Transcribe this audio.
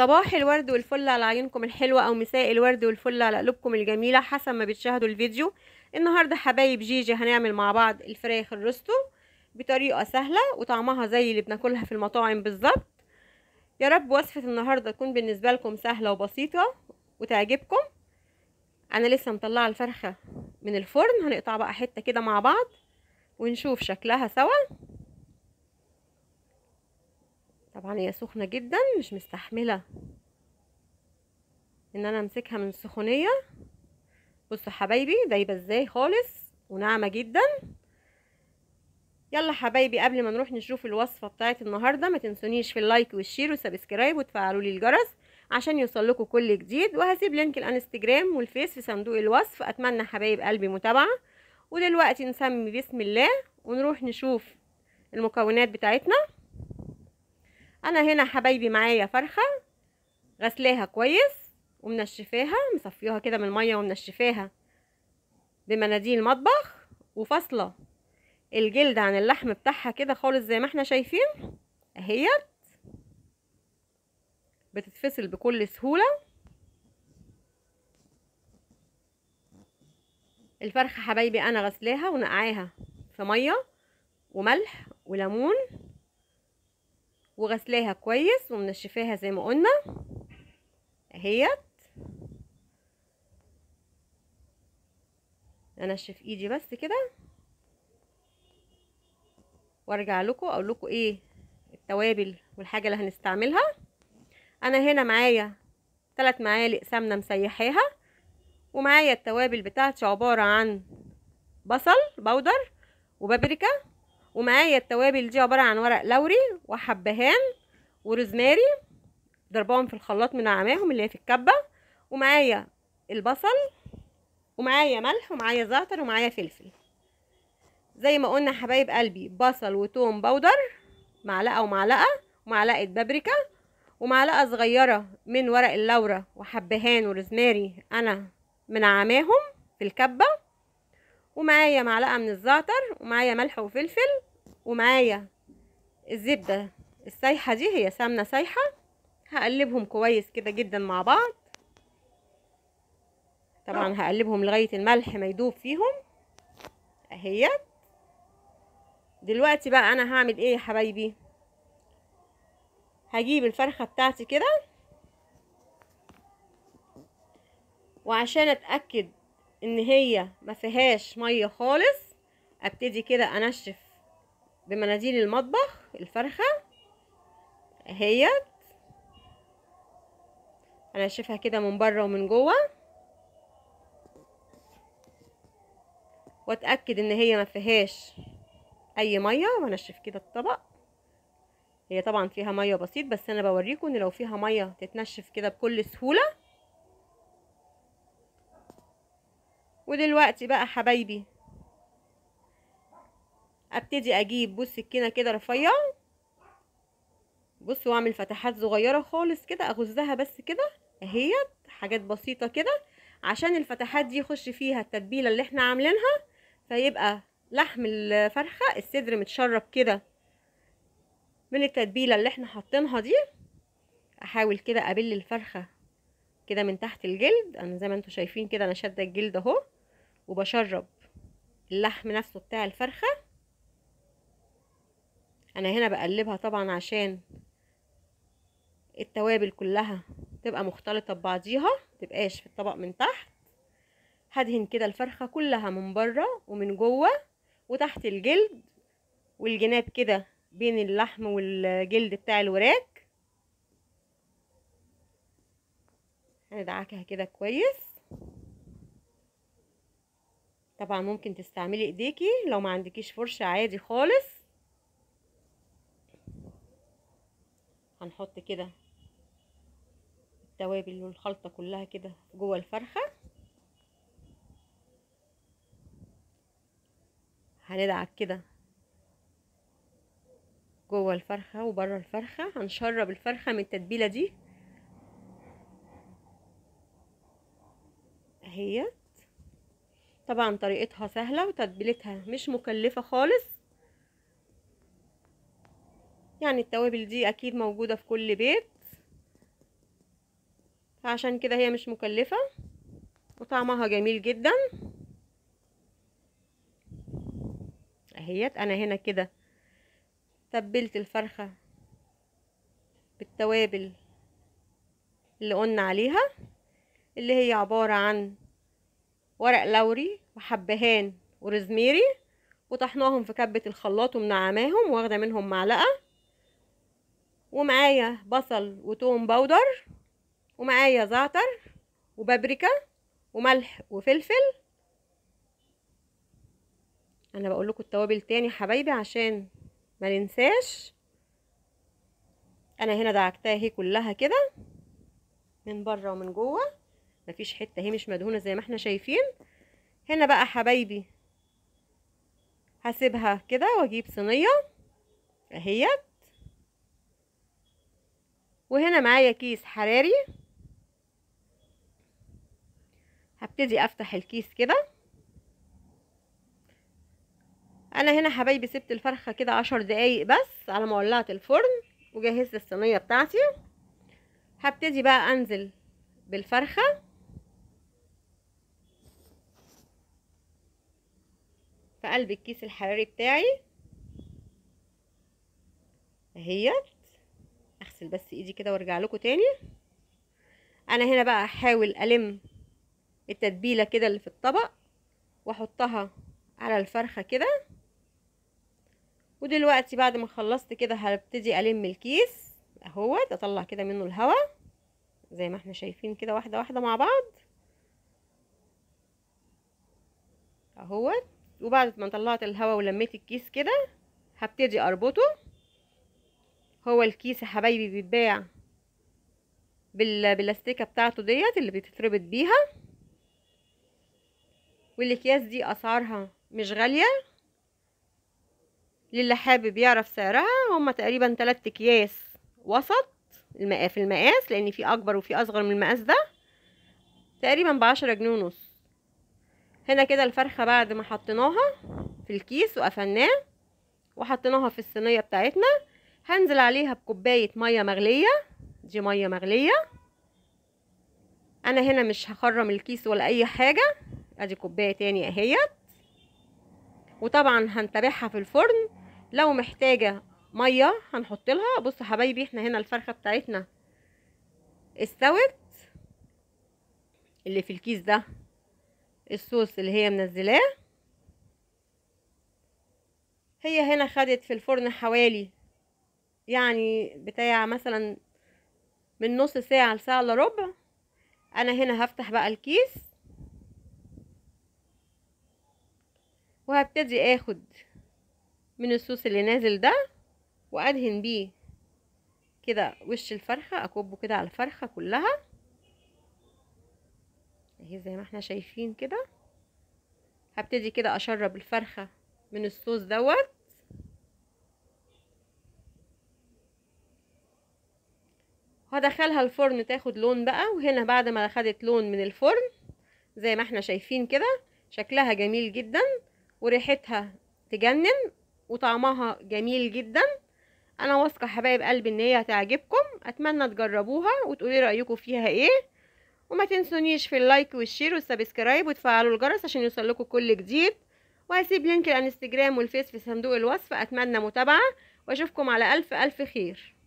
صباح الورد والفل على عيونكم الحلوة أو مساء الورد والفل على قلوبكم الجميلة حسب ما بتشاهدوا الفيديو النهاردة حبايب جيجي هنعمل مع بعض الفراخ الرستو بطريقة سهلة وطعمها زي اللي بناكلها في المطاعم بالظبط يا رب وصفة النهاردة تكون بالنسبة لكم سهلة وبسيطة وتعجبكم أنا لسه مطلعة الفرخة من الفرن هنقطع بقى حتة كده مع بعض ونشوف شكلها سوا طبعا هي سخنه جدا مش مستحمله ان انا امسكها من السخونيه بصوا حبايبي دايبه ازاي خالص وناعمه جدا يلا حبايبي قبل ما نروح نشوف الوصفه بتاعت النهارده ما تنسونيش في اللايك والشير وسبسكرايب وتفعلوا لي الجرس عشان يوصلكوا كل جديد وهسيب لينك الانستجرام والفيس في صندوق الوصف اتمنى حبايب قلبي متابعه ودلوقتي نسمي بسم الله ونروح نشوف المكونات بتاعتنا انا هنا حبايبي معايا فرخه غسلاها كويس ومنشفاها مصفيها كده من الميه ومنشفاها بمناديل مطبخ وفاصله الجلد عن اللحم بتاعها كده خالص زي ما احنا شايفين اهيت بتتفصل بكل سهوله الفرخه حبايبي انا غسلاها ونقعاها في ميه وملح وليمون وغسلاها كويس ومنشفاها زي ما قلنا اهيت انشف ايدي بس كده وارجع لكم اقول لكم ايه التوابل والحاجه اللي هنستعملها انا هنا معايا ثلاث معالق سمنه مسيحاها ومعايا التوابل بتاعتي عباره عن بصل بودر وبابريكا ومعايا التوابل دي عباره عن ورق لوري وحبهان وروزماري ضربهم في الخلاط منعماهم اللي هي في الكبه ومعايا البصل ومعايا ملح ومعايا زعتر ومعايا فلفل زي ما قلنا حبايب قلبي بصل وتوم بودر معلقه ومعلقه ومعلقه بابريكا ومعلقه صغيره من ورق اللورة وحبهان وروزماري انا منعماهم في الكبه ومعايا معلقه من الزعتر ومعايا ملح وفلفل ومعايا الزبدة السايحة دي هي سمنة سايحة هقلبهم كويس كده جدا مع بعض طبعا هقلبهم لغاية الملح ما يدوب فيهم اهي دلوقتي بقى انا هعمل ايه يا حبايبي هجيب الفرخة بتاعتي كده وعشان اتأكد ان هي ما فيهاش مية خالص ابتدي كده انشف بمناديل المطبخ الفرخة اهيت انا شايفها كده من بره ومن جوه واتاكد ان هي ما فيهاش اي ميه وانشف كده الطبق هي طبعا فيها ميه بسيط بس انا بوريكم ان لو فيها ميه تتنشف كده بكل سهوله ودلوقتي بقى حبايبي ابتدي اجيب بص سكينه كده رفيع بص واعمل فتحات صغيره خالص كده اغزها بس كده اهيت حاجات بسيطه كده عشان الفتحات دي يخش فيها التتبيله اللي احنا عاملينها فيبقى لحم الفرخه الصدر متشرب كده من التتبيله اللي احنا حاطينها دي احاول كده ابل الفرخه كده من تحت الجلد انا زي ما انتم شايفين كده انا شاده الجلد اهو وبشرب اللحم نفسه بتاع الفرخه انا هنا بقلبها طبعا عشان التوابل كلها تبقى مختلطه ببعضيها متبقاش في الطبق من تحت هدهن كده الفرخه كلها من بره ومن جوه وتحت الجلد والجناب كده بين اللحم والجلد بتاع الوراك هندعكها كده كويس طبعا ممكن تستعملي ايديكي لو ما عندكيش فرشه عادي خالص هنحط كده التوابل والخلطة كلها كده جوه الفرخة هندعك كده جوه الفرخة وبره الفرخة هنشرب الفرخة من التتبيلة دي اهيت طبعا طريقتها سهلة وتتبيلتها مش مكلفة خالص يعني التوابل دي اكيد موجودة في كل بيت عشان كده هي مش مكلفة وطعمها جميل جدا اهيت انا هنا كده تبلت الفرخة بالتوابل اللي قلنا عليها اللي هي عبارة عن ورق لوري وحبهان وروزميري وطحناهم في كبة الخلاط ومنعماهم واخدة منهم معلقة ومعايا بصل وتوم باودر ومعايا زعتر وبابريكا وملح وفلفل انا بقول لكم التوابل تاني يا حبايبي عشان ما ننساش انا هنا دعكتها اهي كلها كده من بره ومن جوه مفيش حته اهي مش مدهونه زي ما احنا شايفين هنا بقى حبايبي هسيبها كده واجيب صينيه اهيت وهنا معايا كيس حراري هبتدي افتح الكيس كده انا هنا حبايبي سبت الفرخه كده عشر دقايق بس على ما ولعت الفرن وجهزت الصينيه بتاعتي هبتدي بقى انزل بالفرخه في قلب الكيس الحراري بتاعي اهيت هغسل بس ايدي كده وارجع لكم تاني انا هنا بقى هحاول الم التتبيله كده اللي في الطبق واحطها على الفرخه كده ودلوقتي بعد ما خلصت كده هبتدي الم الكيس اهوت اطلع كده منه الهواء زي ما احنا شايفين كده واحده واحده مع بعض اهوت وبعد ما طلعت الهواء ولميت الكيس كده هبتدي اربطه هو الكيس يا حبايبي بيتباع بالبلاستيكه بتاعته ديت اللي بتتربط بيها والاكياس دي اسعارها مش غاليه للي حابب يعرف سعرها هما تقريبا 3 اكياس وسط في المقاس لان في اكبر وفي اصغر من المقاس ده تقريبا بعشرة جنيه ونص هنا كده الفرخة بعد ما حطيناها في الكيس وقفلناه وحطيناها في الصينية بتاعتنا هنزل عليها بكوباية مية مغلية دي مية مغلية انا هنا مش هخرم الكيس ولا اي حاجة ادي كوباية تانية اهيت وطبعا هنتابعها في الفرن لو محتاجة مية هنحط لها بصوا حبايبي احنا هنا الفرخة بتاعتنا استوت اللي في الكيس ده الصوص اللي هي منزلاه هي هنا خدت في الفرن حوالي يعني بتاع مثلا من نص ساعة لساعة الا ربع انا هنا هفتح بقى الكيس وهبتدي اخد من الصوص اللي نازل ده وادهن بيه كده وش الفرخة اكبه كده على الفرخة كلها اهي زي ما احنا شايفين كده هبتدي كده اشرب الفرخة من الصوص دوت وهدخلها الفرن تاخد لون بقى وهنا بعد ما خدت لون من الفرن زي ما احنا شايفين كده شكلها جميل جدا وريحتها تجنن وطعمها جميل جدا انا واثقه حبايب قلبي ان هي هتعجبكم اتمنى تجربوها وتقولي رايكم فيها ايه وما تنسونيش في اللايك والشير والسبسكرايب وتفعلوا الجرس عشان يوصلكوا كل جديد وهسيب لينك الانستجرام والفيس في صندوق الوصف اتمنى متابعه واشوفكم على الف الف خير